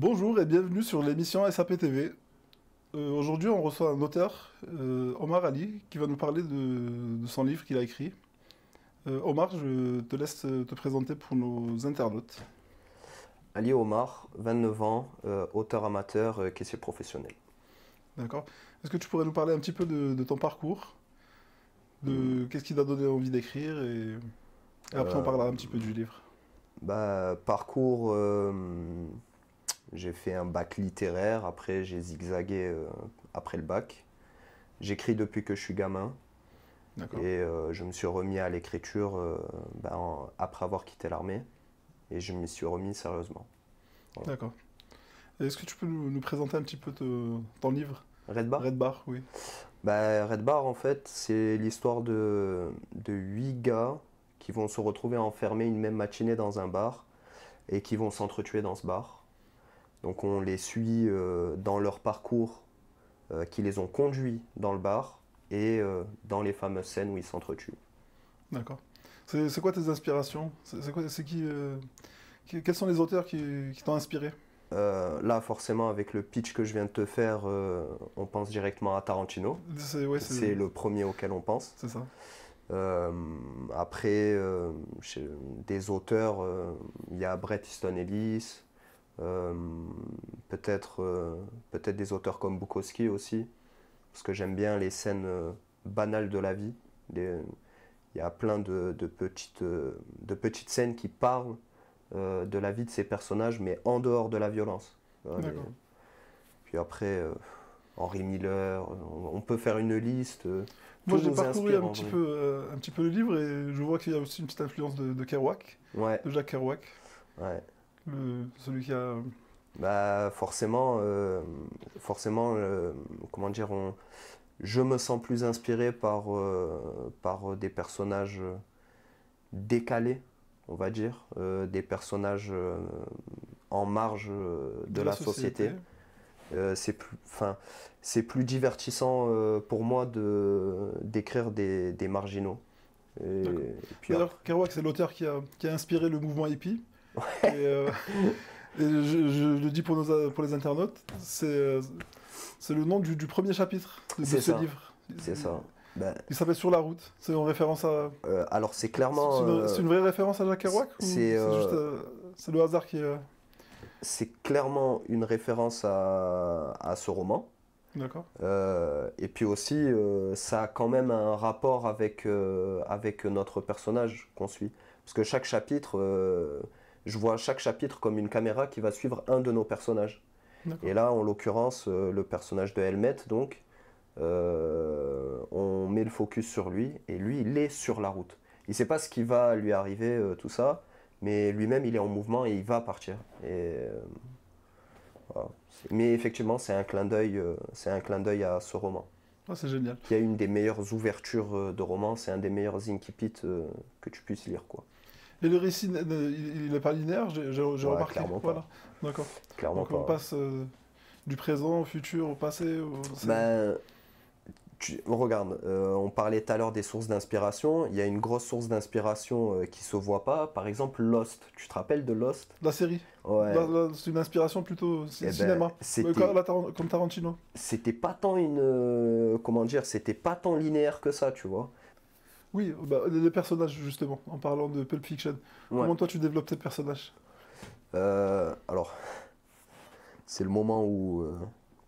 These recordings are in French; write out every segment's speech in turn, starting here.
Bonjour et bienvenue sur l'émission SAP TV. Euh, aujourd'hui, on reçoit un auteur, euh, Omar Ali, qui va nous parler de, son livre qu'il a écrit. Euh, Omar, je te laisse te présenter pour nos internautes. Ali Omar, 29 ans, auteur amateur, caissier professionnel. D'accord. Est-ce que tu pourrais nous parler un petit peu de, ton parcours De hmm. qu'est-ce qui t'a donné envie d'écrire et, et, après, on parlera un petit peu du livre. Bah, parcours j'ai fait un bac littéraire, après j'ai zigzagué euh, après le bac. J'écris depuis que je suis gamin. Et euh, je me suis remis à l'écriture euh, bah, après avoir quitté l'armée. Et je m'y suis remis sérieusement. D'accord. Est-ce que tu peux nous, présenter un petit peu ton livre Red Bar Red Bar, oui. Bah, Red Bar, en fait, c'est l'histoire de, de gars qui vont se retrouver enfermés une même matinée dans un bar et qui vont s'entretuer dans ce bar. Donc on les suit euh, dans leur parcours euh, qui les ont conduits dans le bar et euh, dans les fameuses scènes où ils s'entretuent. D'accord. C'est quoi tes inspirations C'est qui, Quels sont les auteurs qui, t'ont inspiré là, forcément, avec le pitch que je viens de te faire, on pense directement à Tarantino. C'est le premier auquel on pense. après, des auteurs, il y a Bret Easton Ellis, euh, peut-être euh, peut-être des auteurs comme Bukowski aussi, parce que j'aime bien les scènes euh, banales de la vie. Il y a plein de, petites, de petites scènes qui parlent de la vie de ces personnages, mais en dehors de la violence. Puis après, Henri Miller, on, peut faire une liste. Moi, j'ai parcouru un petit, peu, un petit peu le livre et je vois qu'il y a aussi une petite influence de, Kerouac, ouais. de Jacques Kerouac. Ouais celui qui a... Bah forcément, euh, forcément euh, comment dire, je me sens plus inspiré par, euh, par des personnages décalés, on va dire, des personnages en marge de, la, société. c'est plus, c'est plus divertissant pour moi de d'écrire des, marginaux. Et, Kerouac, c'est l'auteur qui a, qui a inspiré le mouvement hippie. Et, euh, je, le dis pour, nos, pour les internautes, c'est euh, le nom du, premier chapitre de, ce livre. C'est ça. Ben, il s'appelle Sur la route. C'est une référence à. Euh, alors c'est clairement. C'est une, vraie référence à Jacques Kerouac C'est juste c'est le hasard qui. C'est clairement une référence à, ce roman. D'accord. et puis aussi, ça a quand même un rapport avec, avec notre personnage qu'on suit. Parce que chaque chapitre, je vois chaque chapitre comme une caméra qui va suivre un de nos personnages. Et là, en l'occurrence, euh, le personnage de Helmet, donc, euh, on met le focus sur lui, et lui, il est sur la route. Il ne sait pas ce qui va lui arriver, euh, tout ça, mais lui-même, il est en mouvement et il va partir. Et, Mais effectivement, c'est un clin d'œil, c'est un clin à ce roman. Ah, c'est génial. Il y a une des meilleures ouvertures de roman, c'est un des meilleurs incipits que tu puisses lire, quoi. Et le récit, il n'est pas linéaire, j'ai ouais, remarqué. Voilà. D'accord. Clairement Donc on passe euh, du présent au futur, au passé. Ben, regarde, euh, on parlait tout à l'heure des sources d'inspiration. Il y a une grosse source d'inspiration qui euh, qui se voit pas. Par exemple, Lost. Tu te rappelles de Lost La série. Ouais. C'est une inspiration plutôt eh ben, cinéma. comme, comme Tarantino. C'était pas tant une, comment dire, c'était pas tant linéaire que ça, tu vois. Oui, bah, les personnages, justement, en parlant de Pulp Fiction. Comment toi, tu développes tes personnages euh, Alors, c'est le moment où. Euh,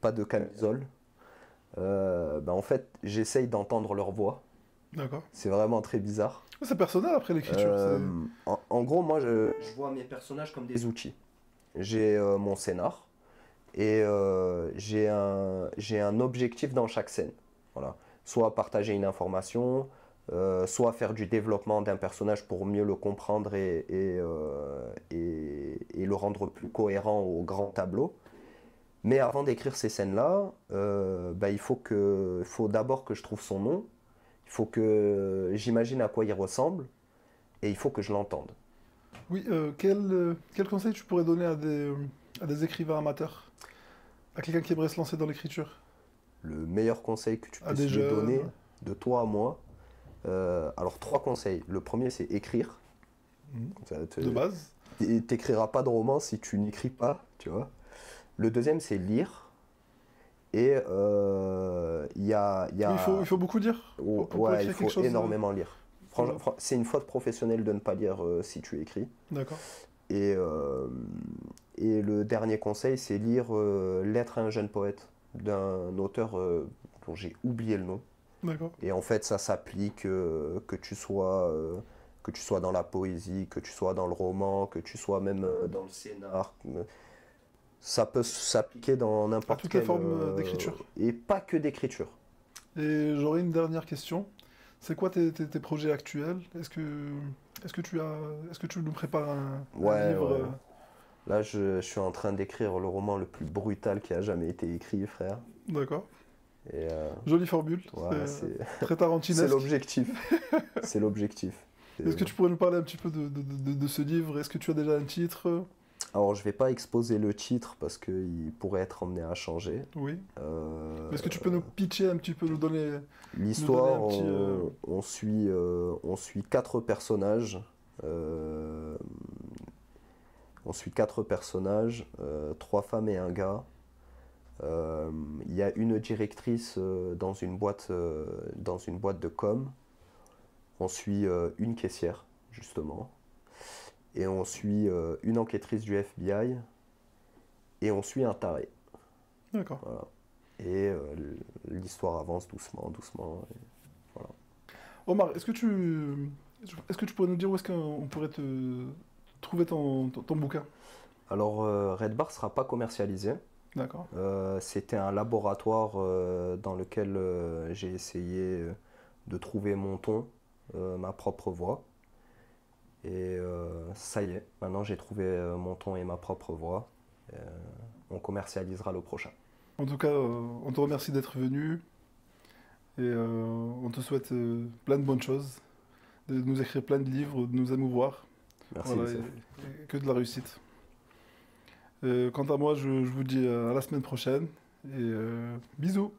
pas de camisole. Euh, bah, en fait, j'essaye d'entendre leur voix. D'accord. C'est vraiment très bizarre. C'est personnel après l'écriture. En, gros, moi, je, vois mes personnages comme des outils. J'ai mon scénar et j'ai un, un objectif dans chaque scène. Voilà. Soit partager une information, euh, soit faire du développement d'un personnage pour mieux le comprendre euh, et, et, le rendre plus cohérent au grand tableau. Mais avant d'écrire ces scènes-là, euh, bah, il faut, faut d'abord que je trouve son nom, il faut que j'imagine à quoi il ressemble, et il faut que je l'entende. Oui, quel, quel, conseil tu pourrais donner à des, écrivains amateurs, à quelqu'un qui aimerait se lancer dans l'écriture Le meilleur conseil que tu puisses lui donner, de toi à moi, euh, alors, trois conseils. Le premier, c'est écrire. Mhm. De base. Tu n'écriras pas de roman si tu n'écris pas, tu vois. Le deuxième, c'est lire. Et euh, y il, faut, beaucoup lire. Oh, il faut hein. énormément lire. Mhm. C'est une faute professionnelle de ne pas lire euh, si tu écris. D'accord. Et, et le dernier conseil, c'est lire Lettre à un jeune poète d'un auteur dont j'ai oublié le nom. Et en fait, ça s'applique euh, que tu sois euh, que tu sois dans la poésie, que tu sois dans le roman, que tu sois même euh, dans le scénar. Ça peut s'appliquer dans n'importe quelle forme d'écriture. Et pas que d'écriture. Et j'aurais une dernière question. C'est quoi tes, tes, projets actuels Est-ce que est-ce que tu as est-ce que tu nous prépares un, livre Là, je, je suis en train d'écrire le roman le plus brutal qui a jamais été écrit, frère. D'accord. Euh, Jolie formule. c'est euh, très c'est l'objectif. c'est l'objectif. Est-ce que tu pourrais nous parler un petit peu de, ce livre Est-ce que tu as déjà un titre alors, je vais pas exposer le titre parce qu'il pourrait être emmené à changer. Oui. Euh, est-ce que tu peux nous pitcher un petit peu, nous donner l'histoire on, suit, on suit quatre personnages. on suit quatre personnages, trois femmes et un gars, euh, il y a une directrice euh, dans, une boîte, euh, dans une boîte de com. On suit une caissière, justement. Et on suit une enquêtrice du FBI. Et on suit un taré. D'accord. Et l'histoire avance doucement, doucement. Omar, est-ce que tu est que tu pourrais nous dire où est-ce qu'on pourrait te trouver ton, bouquin Alors, Red Bar sera pas commercialisé. Euh, c'était un laboratoire euh, dans lequel euh, j'ai essayé de trouver mon ton, ma propre voix. Et ça y est, maintenant j'ai trouvé mon ton et ma propre voix. on commercialisera le prochain. En tout cas, on te remercie d'être venu et on te souhaite plein de bonnes choses, de nous écrire plein de livres, de nous amouvoir. Merci. que de la réussite. Euh, quant à moi, je, vous dis euh, à la semaine prochaine et euh, bisous